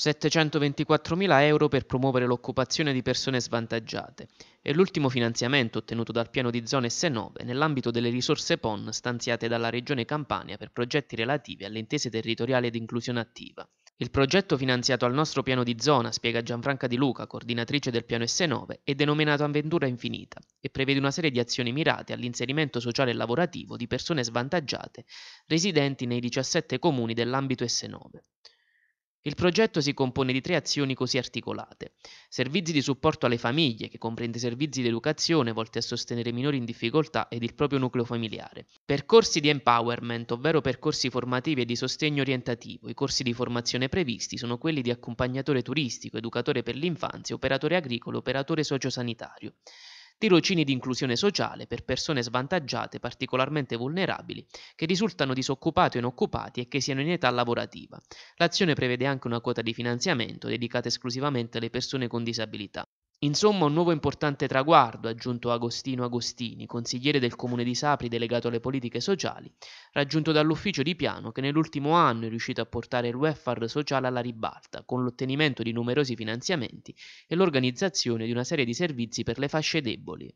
724.000 euro per promuovere l'occupazione di persone svantaggiate e l'ultimo finanziamento ottenuto dal piano di zone S9 nell'ambito delle risorse PON stanziate dalla Regione Campania per progetti relativi alle intese territoriali ed inclusione attiva. Il progetto finanziato al nostro piano di zona, spiega Gianfranca Di Luca, coordinatrice del piano S9, è denominato Avventura Infinita e prevede una serie di azioni mirate all'inserimento sociale e lavorativo di persone svantaggiate residenti nei 17 comuni dell'ambito S9. Il progetto si compone di tre azioni così articolate. Servizi di supporto alle famiglie, che comprende servizi di educazione volti a sostenere minori in difficoltà ed il proprio nucleo familiare. Percorsi di empowerment, ovvero percorsi formativi e di sostegno orientativo. I corsi di formazione previsti sono quelli di accompagnatore turistico, educatore per l'infanzia, operatore agricolo, operatore sociosanitario tirocini di inclusione sociale per persone svantaggiate particolarmente vulnerabili che risultano disoccupate o inoccupati e che siano in età lavorativa. L'azione prevede anche una quota di finanziamento dedicata esclusivamente alle persone con disabilità. Insomma, un nuovo importante traguardo, aggiunto Agostino Agostini, consigliere del comune di Sapri delegato alle politiche sociali, raggiunto dall'ufficio di Piano che nell'ultimo anno è riuscito a portare il welfare sociale alla ribalta, con l'ottenimento di numerosi finanziamenti e l'organizzazione di una serie di servizi per le fasce deboli.